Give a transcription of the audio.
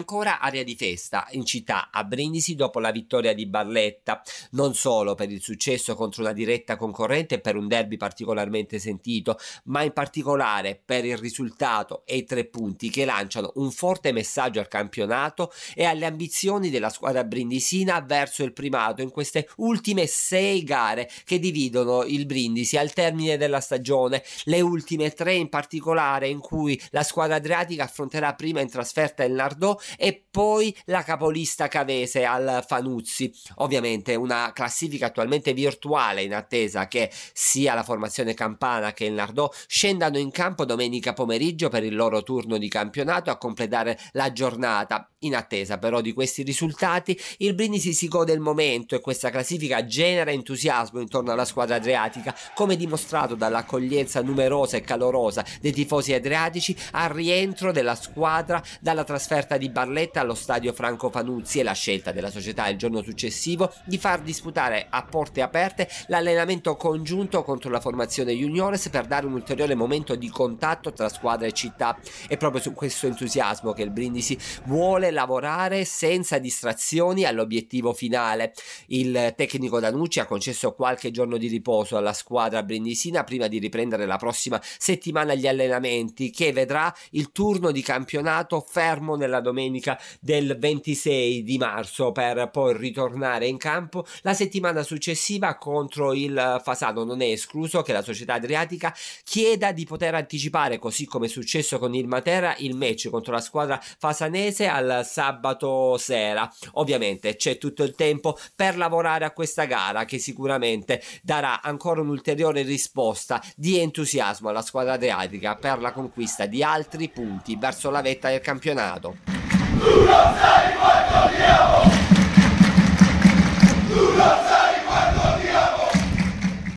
Ancora aria di festa in città a Brindisi dopo la vittoria di Barletta, non solo per il successo contro una diretta concorrente e per un derby particolarmente sentito, ma in particolare per il risultato e i tre punti che lanciano un forte messaggio al campionato e alle ambizioni della squadra brindisina verso il primato in queste ultime sei gare che dividono il Brindisi al termine della stagione, le ultime tre in particolare in cui la squadra adriatica affronterà prima in trasferta il Nardò e poi la capolista cavese al Fanuzzi. Ovviamente una classifica attualmente virtuale in attesa che sia la formazione Campana che il Nardò scendano in campo domenica pomeriggio per il loro turno di campionato a completare la giornata. In attesa però di questi risultati, il Brindisi si gode il momento e questa classifica genera entusiasmo intorno alla squadra adriatica, come dimostrato dall'accoglienza numerosa e calorosa dei tifosi adriatici al rientro della squadra dalla trasferta di Barletta allo stadio Franco Fanuzzi e la scelta della società il giorno successivo di far disputare a porte aperte l'allenamento congiunto contro la formazione juniores per dare un ulteriore momento di contatto tra squadra e città. È proprio su questo entusiasmo che il Brindisi vuole lavorare senza distrazioni all'obiettivo finale. Il tecnico Danucci ha concesso qualche giorno di riposo alla squadra brindisina prima di riprendere la prossima settimana gli allenamenti che vedrà il turno di campionato fermo nella domenica domenica del 26 di marzo per poi ritornare in campo la settimana successiva contro il Fasano. Non è escluso che la società adriatica chieda di poter anticipare, così come è successo con il Matera, il match contro la squadra fasanese al sabato sera. Ovviamente c'è tutto il tempo per lavorare a questa gara che sicuramente darà ancora un'ulteriore risposta di entusiasmo alla squadra adriatica per la conquista di altri punti verso la vetta del campionato. Tu no sai quanto odiamo!